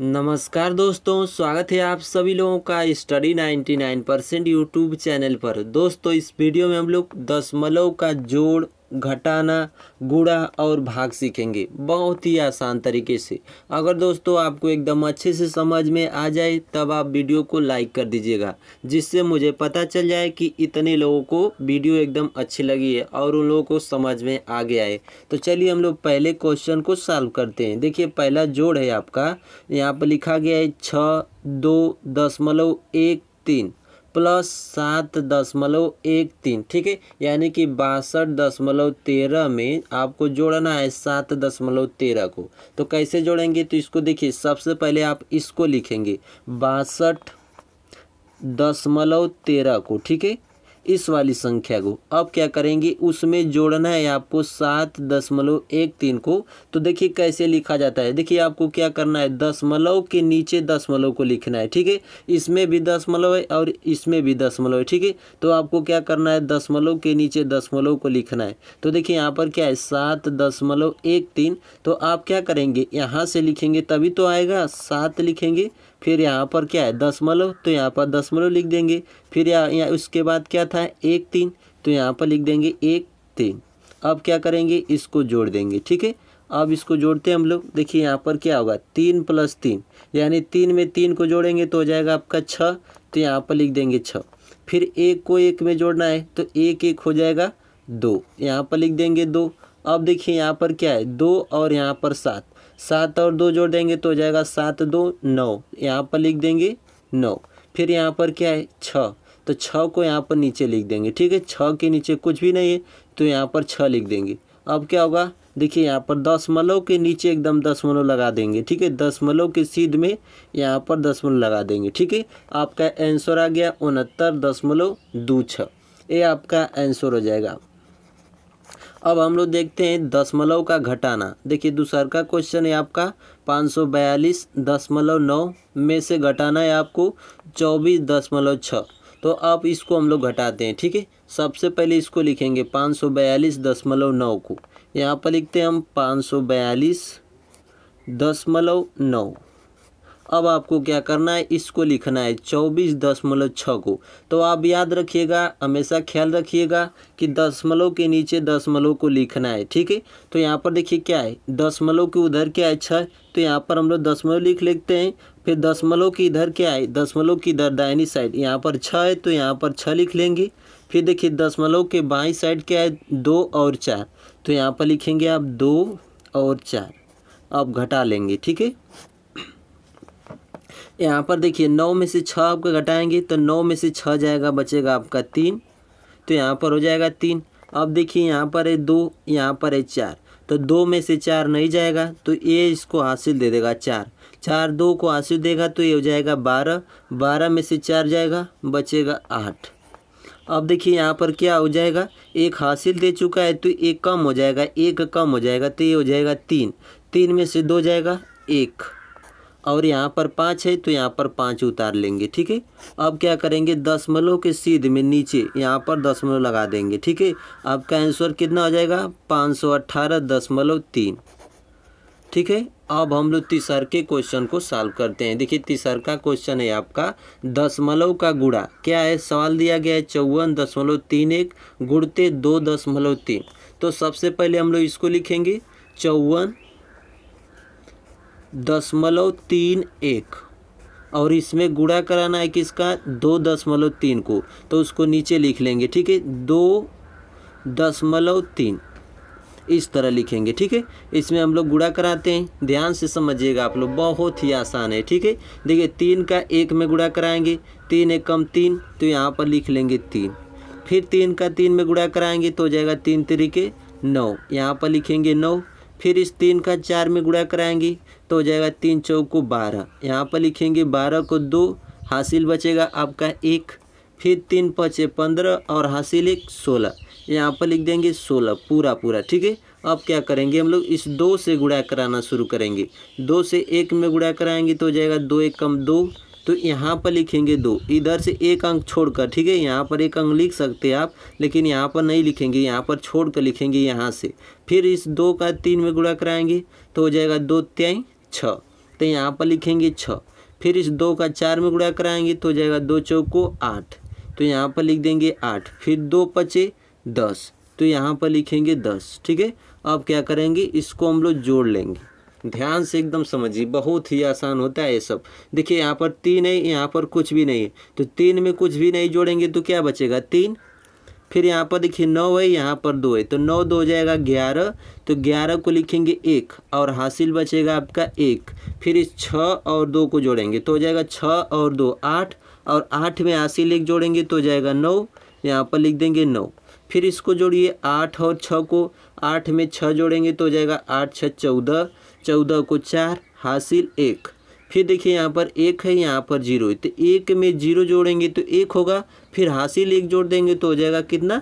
नमस्कार दोस्तों स्वागत है आप सभी लोगों का स्टडी 99 परसेंट यूट्यूब चैनल पर दोस्तों इस वीडियो में हम लोग दशमलव का जोड़ घटाना गुड़ा और भाग सीखेंगे बहुत ही आसान तरीके से अगर दोस्तों आपको एकदम अच्छे से समझ में आ जाए तब आप वीडियो को लाइक कर दीजिएगा जिससे मुझे पता चल जाए कि इतने लोगों को वीडियो एकदम अच्छी लगी है और उन लोगों को समझ में आ गया है तो चलिए हम लोग पहले क्वेश्चन को सॉल्व करते हैं देखिए पहला जोड़ है आपका यहाँ पर लिखा गया है छः दो दशमलव एक तीन प्लस सात दशमलव एक तीन ठीक है यानी कि बासठ दशमलव तेरह में आपको जोड़ना है सात दशमलव तेरह को तो कैसे जोड़ेंगे तो इसको देखिए सबसे पहले आप इसको लिखेंगे बासठ दशमलव तेरह को ठीक है इस वाली संख्या को अब क्या करेंगे उसमें जोड़ना है आपको सात दशमलव एक तीन को तो देखिए कैसे लिखा जाता है देखिए आपको क्या करना है दशमलव के नीचे दशमलव को लिखना है ठीक है इसमें भी दशमलव है और इसमें भी दशमलव है ठीक है तो आपको क्या करना है दशमलव के नीचे दशमलव को लिखना है तो देखिए यहाँ पर क्या है सात दशमलव एक तीन तो आप क्या करेंगे यहाँ से लिखेंगे तभी तो आएगा सात लिखेंगे फिर यहाँ पर क्या है दसमलव तो यहाँ पर दसमलव लिख देंगे फिर यहाँ यहाँ उसके बाद क्या था एक तीन तो यहाँ पर लिख देंगे एक तीन अब क्या करेंगे इसको जोड़ देंगे ठीक है अब इसको जोड़ते हैं हम लोग देखिए यहाँ पर क्या होगा तीन प्लस तीन यानी तीन में तीन को जोड़ेंगे तो हो जाएगा आपका छः तो यहाँ पर लिख देंगे छः फिर एक को एक में जोड़ना है तो एक एक हो जाएगा दो यहाँ पर लिख देंगे दो अब देखिए यहाँ पर क्या है दो और यहाँ पर सात सात और दो जोड़ देंगे तो हो जाएगा सात दो नौ यहाँ पर लिख देंगे नौ फिर यहाँ पर क्या है छ तो छः को यहाँ पर नीचे लिख देंगे ठीक है छ के नीचे कुछ भी नहीं है तो यहाँ पर छः लिख देंगे अब क्या होगा देखिए यहाँ पर दस मलव के नीचे एकदम दस मलव लगा देंगे ठीक है दस मलव के सीध में यहाँ पर दस मलव लगा देंगे ठीक है आपका आंसर आ गया उनहत्तर दसमलव दो छः ये आपका आंसर हो जाएगा अब हम लोग देखते हैं दशमलव का घटाना देखिए दूसर का क्वेश्चन है आपका पाँच सौ बयालीस दशमलव नौ में से घटाना है आपको चौबीस दशमलव छः तो अब इसको हम लोग घटाते हैं ठीक है सबसे पहले इसको लिखेंगे पाँच सौ बयालीस दशमलव नौ को यहाँ पर लिखते हैं हम पाँच सौ बयालीस दशमलव नौ अब आपको क्या करना है इसको लिखना है चौबीस दशमलव छः को तो आप याद रखिएगा हमेशा ख्याल रखिएगा कि दशमलव के नीचे दशमलव को लिखना है ठीक है तो यहाँ पर देखिए क्या है दशमलव के उधर क्या है छः तो यहाँ पर हम लोग दशमलव लिख लेते हैं फिर दशमलव की इधर क्या है दशमलव की इधर दाइनी साइड यहाँ पर छः है तो यहाँ पर छः लिख लेंगे फिर देखिए दशमलव के बाई साइड क्या है दो और चार तो यहाँ पर लिखेंगे आप दो और चार आप घटा लेंगे ठीक है यहाँ पर देखिए नौ में से छः आपका घटाएंगे तो नौ में से छः जाएगा बचेगा आपका तीन तो यहाँ पर हो जाएगा तीन अब देखिए यहाँ पर है दो यहाँ पर है चार तो दो में से चार नहीं जाएगा तो ये इसको हासिल दे देगा चार चार दो को हासिल देगा तो ये हो जाएगा बारह बारह में से चार जाएगा बचेगा आठ अब देखिए यहाँ पर क्या हो जाएगा एक हासिल दे चुका है तो एक कम हो जाएगा एक कम हो जाएगा तो ये हो जाएगा तीन तीन में से दो जाएगा एक और यहाँ पर पाँच है तो यहाँ पर पाँच उतार लेंगे ठीक है अब क्या करेंगे दशमलव के सीध में नीचे यहाँ पर दशमलव लगा देंगे ठीक है आपका आंसर कितना हो जाएगा पाँच सौ अट्ठारह दशमलव तीन ठीक है अब हम लोग तीसर के क्वेश्चन को सॉल्व करते हैं देखिए तीसर का क्वेश्चन है आपका दशमलव का गुड़ा क्या है सवाल दिया गया है चौवन दशमलव तीन एक गुड़ते दो दशमलव तीन तो सबसे पहले हम लोग इसको लिखेंगे चौवन दशमलव तीन एक और इसमें गुड़ा कराना है किसका दो दशमलव तीन को तो उसको नीचे लिख लेंगे ठीक है दो दशमलव तीन इस तरह लिखेंगे ठीक है इसमें हम लोग गुड़ा कराते हैं ध्यान से समझिएगा आप लोग बहुत ही आसान है ठीक है देखिए तीन का एक में गुड़ा कराएंगे तीन एक कम तीन तो यहाँ पर लिख लेंगे तीन फिर तीन का तीन में गुड़ा कराएंगे तो हो जाएगा तीन तरीके नौ यहाँ पर लिखेंगे नौ फिर इस तीन का चार में गुड़ा कराएंगे तो हो जाएगा तीन चौक को बारह यहाँ पर लिखेंगे बारह को दो हासिल बचेगा आपका एक फिर तीन पचे पंद्रह और हासिल एक सोलह यहाँ पर लिख देंगे सोलह पूरा पूरा ठीक है अब क्या करेंगे हम लोग इस दो से गुड़ा कराना शुरू करेंगे दो से एक में गुड़ा कराएंगे तो हो जाएगा दो एक कम दो तो यहाँ पर लिखेंगे दो इधर से एक अंक छोड़कर ठीक है यहाँ पर एक अंक लिख सकते हैं आप लेकिन यहाँ पर नहीं लिखेंगे यहाँ पर छोड़ कर लिखेंगे यहाँ से फिर इस दो का तीन में गुणा कराएंगे तो हो जाएगा दो त्याई छ तो यहाँ पर लिखेंगे छः फिर इस दो का चार में गुणा कराएंगे तो हो जाएगा दो चौको आठ तो यहाँ पर लिख देंगे आठ फिर दो पचे दस तो यहाँ पर लिखेंगे दस ठीक है अब क्या करेंगे इसको हम लोग जोड़ लेंगे ध्यान से एकदम समझिए बहुत ही आसान होता है ये सब देखिए यहाँ पर तीन है यहाँ पर कुछ भी नहीं है तो तीन में कुछ भी नहीं जोड़ेंगे तो क्या बचेगा तीन फिर यहाँ पर देखिए नौ है यहाँ पर दो है तो नौ दो हो जाएगा ग्यारह तो ग्यारह को लिखेंगे एक और हासिल बचेगा आपका एक फिर इस छः और दो को जोड़ेंगे तो हो जाएगा छः और दो आठ और आठ में हासिल एक जोड़ेंगे तो हो जाएगा नौ यहाँ पर लिख देंगे नौ फिर इसको जोड़िए आठ और छः को आठ में छः जोड़ेंगे तो हो जाएगा आठ छः चौदह चौदह को चार हासिल एक फिर देखिए यहाँ पर एक है यहाँ पर जीरो तो एक में जीरो जोड़ेंगे तो एक होगा फिर हासिल एक जोड़ देंगे तो हो जाएगा कितना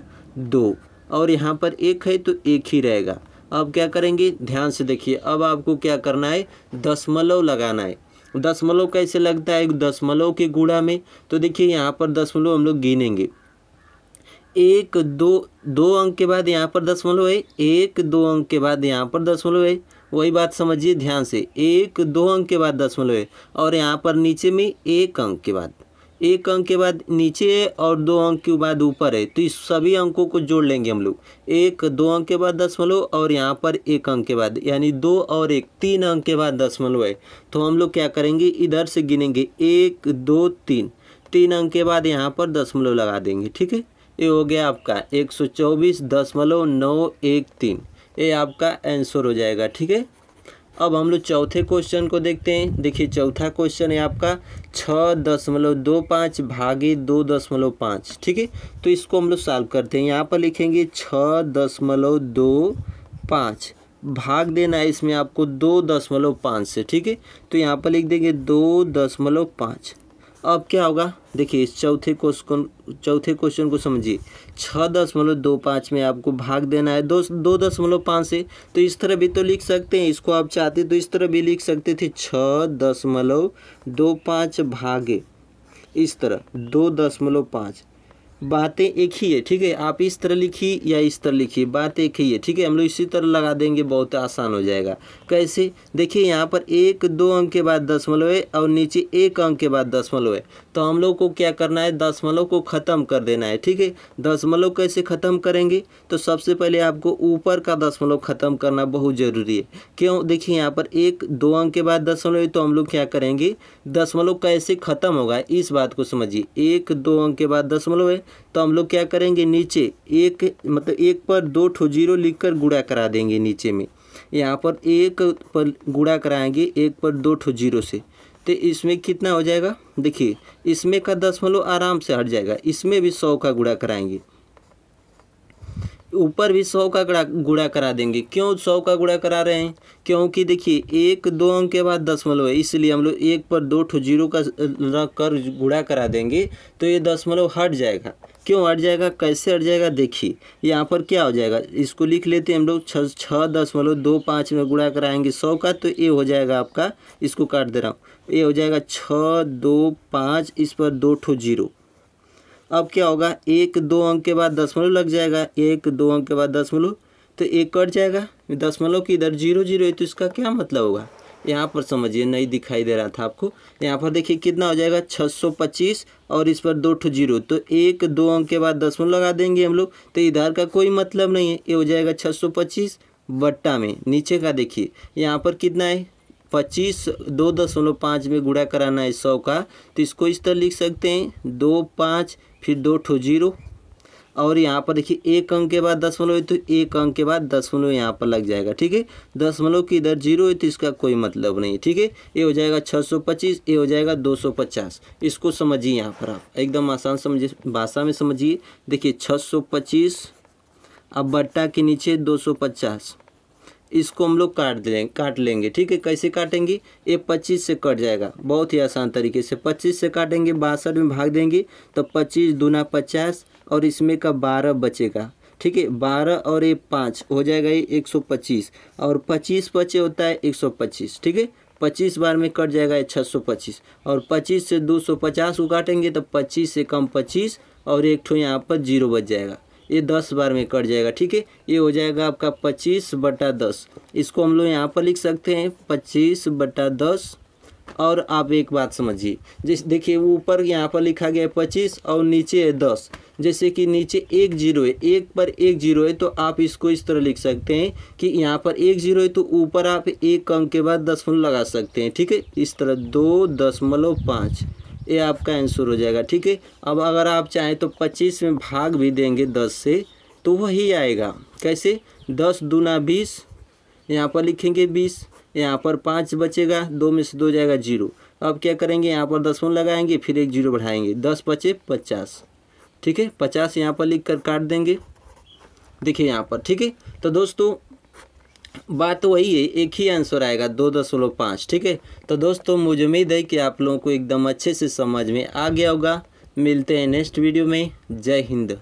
दो और यहाँ पर एक है तो एक ही रहेगा अब क्या करेंगे ध्यान से देखिए अब आपको क्या करना है दशमलव लगाना है दशमलव कैसे लगता है दशमलव के गुड़ा में तो देखिए यहाँ पर दशमलव हम लोग गिनेंगे एक दो दो अंक के बाद यहाँ पर दशमलव है एक दो अंक के बाद यहाँ पर दशमलव है वही बात समझिए ध्यान से एक दो अंक के बाद दशमलव है और यहाँ पर नीचे में एक अंक के बाद एक अंक के बाद नीचे है और दो अंक के बाद ऊपर है तो इस सभी अंकों को जोड़ लेंगे हम लोग एक दो अंक के बाद दशमलव और यहाँ पर एक अंक के बाद यानी दो और एक तीन अंक के बाद दशमलव है तो हम लोग क्या करेंगे इधर से गिनेंगे एक दो तीन तीन अंक के बाद यहाँ पर दशमलव लगा देंगे ठीक है ये हो गया आपका एक सौ चौबीस दशमलव नौ एक तीन ये आपका आंसर हो जाएगा ठीक है अब हम लोग चौथे क्वेश्चन को देखते हैं देखिए चौथा क्वेश्चन है आपका छः दशमलव दो पाँच भागे दो दशमलव पाँच ठीक है तो इसको हम लोग सॉल्व करते हैं यहाँ पर लिखेंगे छः दशमलव दो पाँच भाग देना है इसमें आपको दो दशमलव पाँच से ठीक है तो यहाँ पर लिख देंगे दो दशमलव पाँच अब क्या होगा देखिए इस चौथे क्वेश्चन चौथे क्वेश्चन को समझिए छः दशमलव दो पाँच में आपको भाग देना है दो दो दशमलव पाँच से तो इस तरह भी तो लिख सकते हैं इसको आप चाहते तो इस तरह भी लिख सकते थे छः दशमलव दो पाँच भागे इस तरह दो दशमलव पाँच बातें एक ही है ठीक है आप इस तरह लिखिए या इस तरह लिखिए बात एक ही है ठीक है हम लोग इसी तरह लगा देंगे बहुत आसान हो जाएगा कैसे देखिए यहाँ पर एक दो अंक के बाद दशमलव है और नीचे एक अंक के बाद दशमलव है तो हम लोग को क्या करना है दशमलव को ख़त्म कर देना है ठीक है दशमलव कैसे ख़त्म करेंगे तो सबसे पहले आपको ऊपर का दशमलव ख़त्म करना बहुत ज़रूरी है क्यों देखिए यहाँ पर एक दो अंक के बाद दशमलव है तो हम लोग क्या करेंगे दशमलव कैसे ख़त्म होगा इस बात को समझिए एक दो अंक के बाद दशमलव है तो हम लोग क्या करेंगे नीचे एक मतलब एक पर दो ठो जीरो लिख कर गुड़ा करा देंगे नीचे में यहाँ पर एक पर गुड़ा कराएंगे एक पर दो ठो जीरो से तो इसमें कितना हो जाएगा देखिए इसमें का दसमलव आराम से हट जाएगा इसमें भी सौ का गुड़ा कराएंगे ऊपर भी सौ का गुड़ा करा देंगे क्यों सौ का गुड़ा करा रहे हैं क्योंकि देखिए एक दो अंक के बाद दशमलव है इसलिए हम लोग एक पर दो ठो जीरो का रख कर गुड़ा करा देंगे तो ये दशमलव हट जाएगा क्यों हट जाएगा कैसे हट जाएगा देखिए यहाँ पर क्या हो जाएगा इसको लिख लेते हैं हम लोग छः छः दशमलव दो पाँच में गुड़ा कराएंगे सौ का तो ये हो जाएगा आपका इसको काट दे रहा हूँ ये हो जाएगा छः दो पाँच इस पर दो ठो जीरो अब क्या होगा एक दो अंक के बाद दसमलव लग जाएगा एक दो अंक के बाद दसमलव तो एक कट जाएगा दसमलव की इधर जीरो जीरो है तो इसका क्या मतलब होगा यहाँ पर समझिए नहीं दिखाई दे रहा था आपको यहाँ पर देखिए कितना हो जाएगा 625 और इस पर दो ठो जीरो तो एक दो अंक के बाद दसमलव लगा देंगे हम लोग तो इधर का कोई मतलब नहीं है ये हो जाएगा 625 बट्टा में नीचे का देखिए यहाँ पर कितना है पच्चीस दो दशमलव पाँच में गुड़ा कराना है सौ का तो इसको इस तरह लिख सकते हैं दो पाँच फिर दो ठो जीरो और यहाँ पर देखिए एक अंक के बाद दसमलव है तो एक अंक के बाद दसमलव यहाँ पर लग जाएगा ठीक है दसमलव की इधर जीरो है तो इसका कोई मतलब नहीं ठीक है ये हो जाएगा 625 ये हो जाएगा 250 इसको समझिए यहाँ पर आप एकदम आसान समझिए भाषा में समझिए देखिए 625 अब बट्टा के नीचे 250 इसको हम लोग काट लेंगे काट लेंगे ठीक है कैसे काटेंगे ये पच्चीस से कट जाएगा बहुत ही आसान तरीके से पच्चीस से काटेंगे बासठ में भाग देंगे तो पच्चीस दूना पचास और इसमें का बारह बचेगा ठीक है बारह और ये पाँच हो जाएगा ये एक सौ पच्चीस और पच्चीस बचे होता है एक सौ पच्चीस ठीक है पच्चीस बार में कट जाएगा छः सौ पच्चीस और पच्चीस से दो सौ पचास को काटेंगे तो पच्चीस से कम पच्चीस और एक ठो यहाँ पर जीरो बच जाएगा ये दस बार में कट जाएगा ठीक है ये हो जाएगा आपका पच्चीस बटा दस इसको हम लोग यहाँ पर लिख सकते हैं पच्चीस बटा दस और आप एक बात समझिए जिस देखिए ऊपर यहाँ पर लिखा गया है पच्चीस और नीचे है दस जैसे कि नीचे एक जीरो है एक पर एक जीरो है तो आप इसको इस तरह लिख सकते हैं कि यहाँ पर एक जीरो है तो ऊपर आप एक अंक के बाद फुल लगा सकते हैं ठीक है इस तरह दो दशमलव पाँच ये आपका आंसर हो जाएगा ठीक है अब अगर आप चाहें तो पच्चीस में भाग भी देंगे दस से तो वही आएगा कैसे दस दूना बीस यहाँ पर लिखेंगे बीस यहाँ पर पाँच बचेगा दो में से दो जाएगा जीरो अब क्या करेंगे यहाँ पर दसवन लगाएंगे फिर एक जीरो बढ़ाएंगे दस बचे पचास ठीक है पचास यहाँ पर लिख कर काट देंगे देखिए यहाँ पर ठीक है तो दोस्तों बात तो वही है एक ही आंसर आएगा दो दशमलव पाँच ठीक है तो दोस्तों मुझे उम्मीद है कि आप लोगों को एकदम अच्छे से समझ में आ गया होगा मिलते हैं नेक्स्ट वीडियो में जय हिंद